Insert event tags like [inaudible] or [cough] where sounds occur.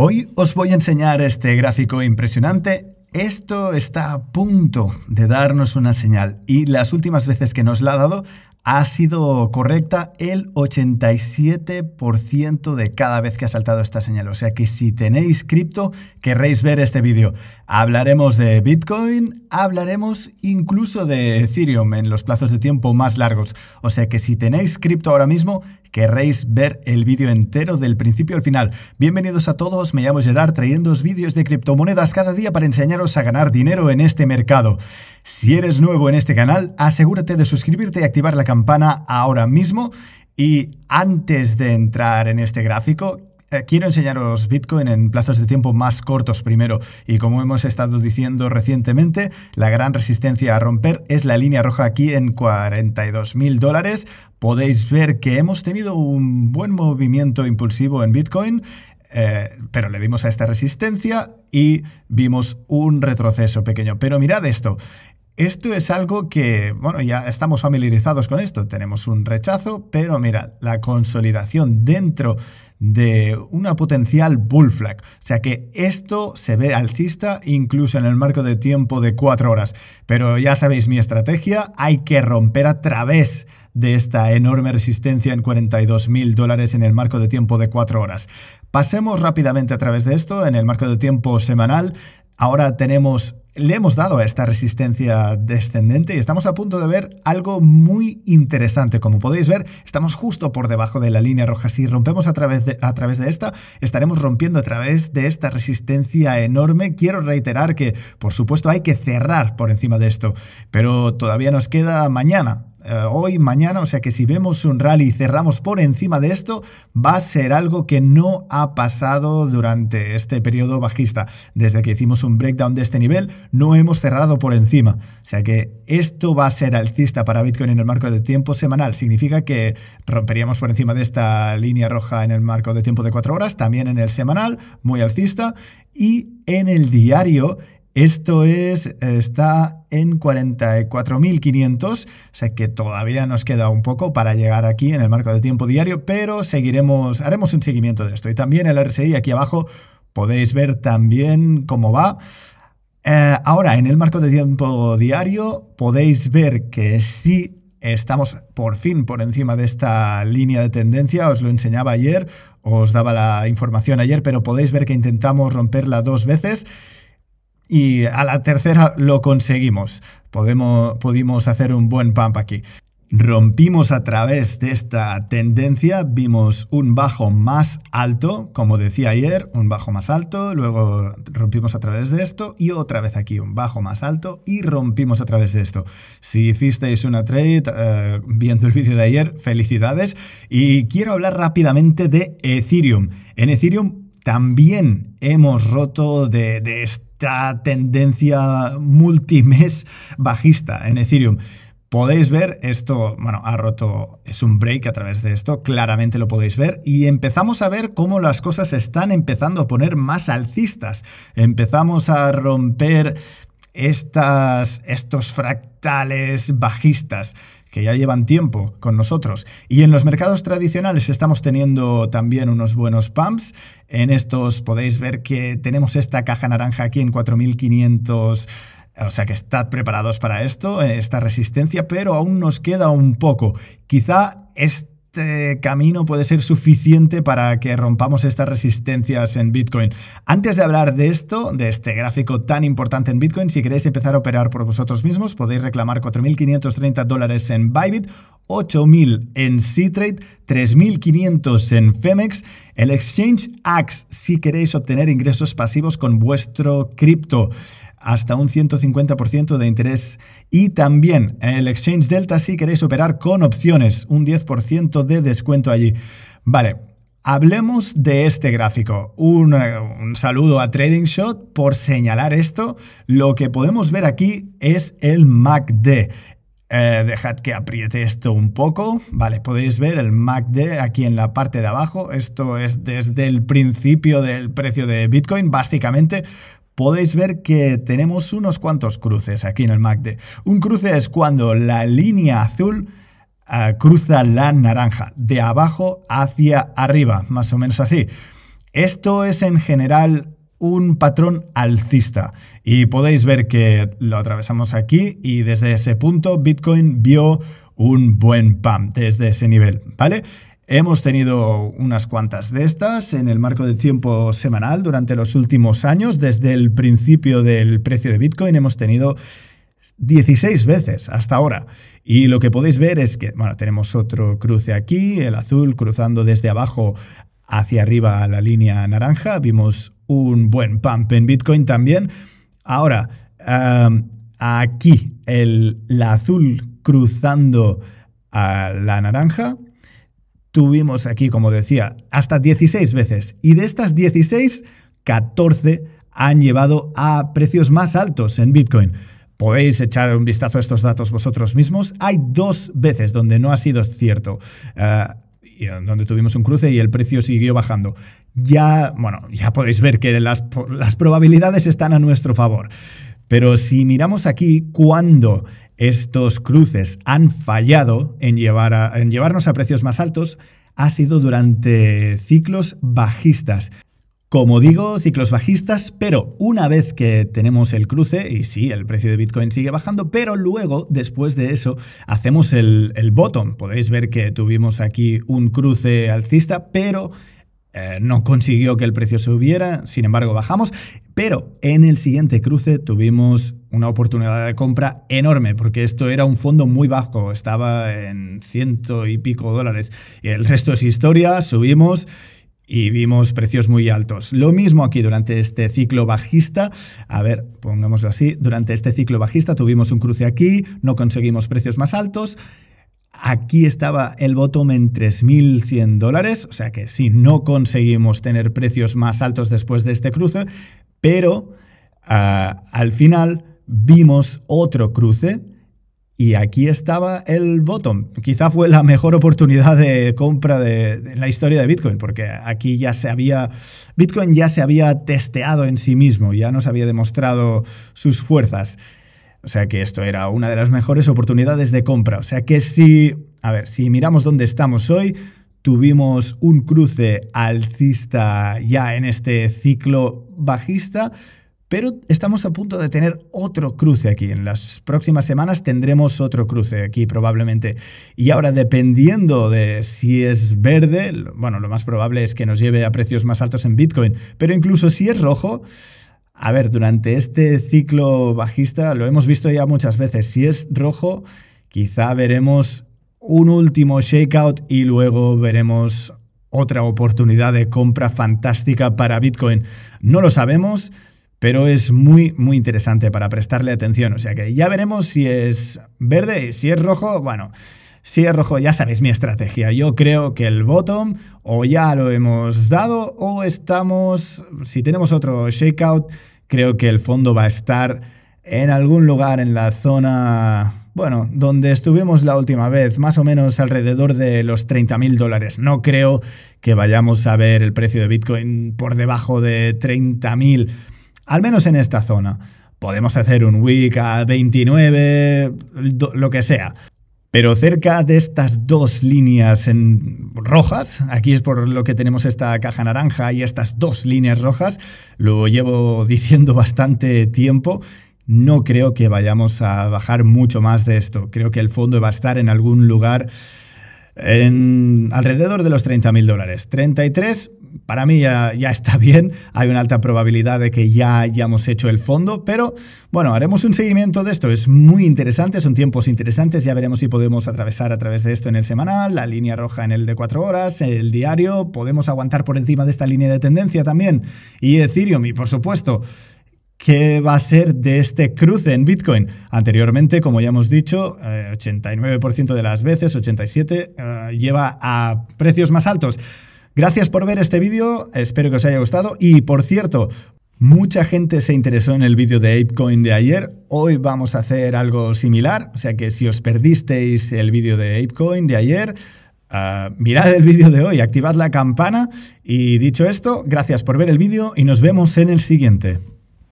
Hoy os voy a enseñar este gráfico impresionante. Esto está a punto de darnos una señal y las últimas veces que nos la ha dado ha sido correcta el 87% de cada vez que ha saltado esta señal. O sea que si tenéis cripto, querréis ver este vídeo. Hablaremos de Bitcoin, hablaremos incluso de Ethereum en los plazos de tiempo más largos. O sea que si tenéis cripto ahora mismo, Querréis ver el vídeo entero del principio al final. Bienvenidos a todos, me llamo Gerard trayendo vídeos de criptomonedas cada día para enseñaros a ganar dinero en este mercado. Si eres nuevo en este canal, asegúrate de suscribirte y activar la campana ahora mismo. Y antes de entrar en este gráfico, eh, quiero enseñaros Bitcoin en plazos de tiempo más cortos primero y como hemos estado diciendo recientemente, la gran resistencia a romper es la línea roja aquí en 42 mil dólares. Podéis ver que hemos tenido un buen movimiento impulsivo en Bitcoin. Eh, pero le dimos a esta resistencia y vimos un retroceso pequeño. Pero mirad esto, esto es algo que, bueno, ya estamos familiarizados con esto. Tenemos un rechazo, pero mira, la consolidación dentro de una potencial bull flag. O sea que esto se ve alcista incluso en el marco de tiempo de cuatro horas. Pero ya sabéis mi estrategia, hay que romper a través de esta enorme resistencia en 42 mil dólares en el marco de tiempo de cuatro horas. Pasemos rápidamente a través de esto en el marco de tiempo semanal. Ahora tenemos le hemos dado a esta resistencia descendente y estamos a punto de ver algo muy interesante. Como podéis ver, estamos justo por debajo de la línea roja. Si rompemos a través de, a través de esta, estaremos rompiendo a través de esta resistencia enorme. Quiero reiterar que, por supuesto, hay que cerrar por encima de esto, pero todavía nos queda mañana eh, hoy, mañana, o sea que si vemos un rally y cerramos por encima de esto, va a ser algo que no ha pasado durante este periodo bajista. Desde que hicimos un breakdown de este nivel, no hemos cerrado por encima. O sea que esto va a ser alcista para Bitcoin en el marco de tiempo semanal. Significa que romperíamos por encima de esta línea roja en el marco de tiempo de cuatro horas, también en el semanal, muy alcista. Y en el diario esto es, eh, está en 44.500, o sea que todavía nos queda un poco para llegar aquí en el marco de tiempo diario, pero seguiremos, haremos un seguimiento de esto. Y también el RSI aquí abajo podéis ver también cómo va. Eh, ahora, en el marco de tiempo diario podéis ver que sí estamos por fin por encima de esta línea de tendencia. Os lo enseñaba ayer, os daba la información ayer, pero podéis ver que intentamos romperla dos veces y a la tercera lo conseguimos. Podemos, pudimos hacer un buen pump aquí. Rompimos a través de esta tendencia, vimos un bajo más alto, como decía ayer, un bajo más alto, luego rompimos a través de esto y otra vez aquí un bajo más alto y rompimos a través de esto. Si hicisteis una trade eh, viendo el vídeo de ayer, felicidades. Y quiero hablar rápidamente de Ethereum. En Ethereum también hemos roto de, de esta tendencia multimes bajista en Ethereum. Podéis ver esto, bueno, ha roto, es un break a través de esto, claramente lo podéis ver, y empezamos a ver cómo las cosas están empezando a poner más alcistas. Empezamos a romper estas, estos fractales bajistas que ya llevan tiempo con nosotros. Y en los mercados tradicionales estamos teniendo también unos buenos pumps. En estos podéis ver que tenemos esta caja naranja aquí en 4500. O sea que estad preparados para esto, eh, esta resistencia, pero aún nos queda un poco. Quizá es este camino puede ser suficiente para que rompamos estas resistencias en Bitcoin. Antes de hablar de esto, de este gráfico tan importante en Bitcoin, si queréis empezar a operar por vosotros mismos, podéis reclamar 4.530 dólares en Bybit, 8.000 en Ctrade, 3.500 en Femex. El Exchange Axe, si queréis obtener ingresos pasivos con vuestro cripto hasta un 150% de interés. Y también en el Exchange Delta si queréis operar con opciones, un 10% de descuento allí. Vale, Hablemos de este gráfico. Un, saludo a Trading Shot por señalar esto. Lo que podemos ver aquí es el MACD. Eh, dejad que apriete esto un poco. Vale, podéis ver el MACD aquí en la parte de abajo. Esto es desde el principio del precio de Bitcoin, básicamente podéis ver que tenemos unos cuantos cruces aquí en el MACD. Un cruce es cuando la línea azul eh, cruza la naranja, de abajo hacia arriba, más o menos así. Esto es en general un patrón alcista. Y podéis ver que lo atravesamos aquí y desde ese punto Bitcoin vio un buen pump desde ese nivel, ¿vale? Hemos tenido unas cuantas de estas en el marco del tiempo semanal durante los últimos años. Desde el principio del precio de Bitcoin hemos tenido 16 veces hasta ahora. Y lo que podéis ver es que, bueno, tenemos otro cruce aquí, el azul cruzando desde abajo hacia arriba a la línea naranja. Vimos un buen pump en Bitcoin también. Ahora, aquí el, la azul cruzando a la naranja tuvimos aquí, como decía, hasta 16 veces. Y de estas 16, 14 han llevado a precios más altos en Bitcoin. Podéis echar un vistazo a estos datos vosotros mismos. Hay dos veces donde no ha sido cierto. Eh, donde tuvimos un cruce y el precio siguió bajando. Ya, bueno, ya podéis ver que las, las probabilidades están a nuestro favor. Pero si miramos aquí cuando estos cruces han fallado en, llevarnos a precios más altos ha sido durante ciclos bajistas. Como digo, ciclos bajistas, pero una vez que tenemos el cruce, y sí, el precio de Bitcoin sigue bajando, pero luego, después de eso, hacemos el, bottom. Podéis ver que tuvimos aquí un cruce alcista, pero eh, no consiguió que el precio subiera, sin embargo bajamos, pero en el siguiente cruce tuvimos una oportunidad de compra enorme, porque esto era un fondo muy bajo, estaba en ciento y pico dólares. Y el resto es historia, subimos y vimos precios muy altos. Lo mismo aquí durante este ciclo bajista. A ver, pongámoslo así, durante este ciclo bajista tuvimos un cruce aquí, no conseguimos precios más altos. Aquí estaba el bottom en 3.100 dólares, o sea que si no conseguimos tener precios más altos después de este cruce, pero ah, al final vimos otro cruce y aquí estaba el bottom. Quizá fue la mejor oportunidad de compra de, en la historia de Bitcoin, porque aquí ya se había. Bitcoin ya se había testeado en sí mismo, ya nos había demostrado sus fuerzas. O sea que esto era una de las mejores oportunidades de compra. O sea que si. A ver, si miramos dónde estamos hoy, tuvimos un cruce alcista ya en este ciclo bajista, pero estamos a punto de tener otro cruce aquí. En las próximas semanas tendremos otro cruce aquí probablemente. Y ahora dependiendo de si es verde, bueno, lo más probable es que nos lleve a precios más altos en Bitcoin, pero incluso si es rojo... A ver, durante este ciclo bajista lo hemos visto ya muchas veces. Si es rojo, quizá veremos un último shakeout y luego veremos otra oportunidad de compra fantástica para Bitcoin. No lo sabemos, pero es muy, muy interesante para prestarle atención. O sea que ya veremos si es verde, si es rojo, bueno. Si es rojo, ya sabéis mi estrategia. Yo creo que el bottom o ya lo hemos dado o estamos, si tenemos otro shakeout, creo que el fondo va a estar en algún lugar en la zona bueno, donde estuvimos la última vez, más o menos alrededor de los 30.000 dólares. No creo que vayamos a ver el precio de Bitcoin por debajo de 30.000, al menos en esta zona. Podemos hacer un week a 29, lo que sea. Pero cerca de estas dos líneas en rojas, aquí es por lo que tenemos esta caja naranja y estas dos líneas rojas, lo llevo [laughs] diciendo bastante tiempo, no creo que vayamos a bajar mucho más de esto. Creo que el fondo va a estar en algún lugar en alrededor de los 30.000 dólares. 33, para mí ya, está [laughs] bien, hay una alta probabilidad de que ya hayamos hecho el fondo, pero bueno, haremos un seguimiento de esto, es muy interesante, son tiempos interesantes, ya veremos si podemos atravesar a través de esto en el semanal, la línea roja en el de cuatro horas, el diario, podemos aguantar por encima de esta línea de tendencia también, y Ethereum, y por supuesto, qué va a ser de este cruce en Bitcoin. Anteriormente, como ya hemos dicho, 89% eh, de las veces, 87%, eh, lleva a precios más altos. Gracias por ver este vídeo, espero que os haya gustado y por cierto, Mucha gente se interesó en el vídeo de ApeCoin de ayer. Hoy vamos a hacer algo similar. O sea que si os perdisteis el vídeo de ApeCoin de ayer, eh, mirad el vídeo de hoy, activad la campana. Y dicho esto, gracias por ver el vídeo y nos vemos en el siguiente.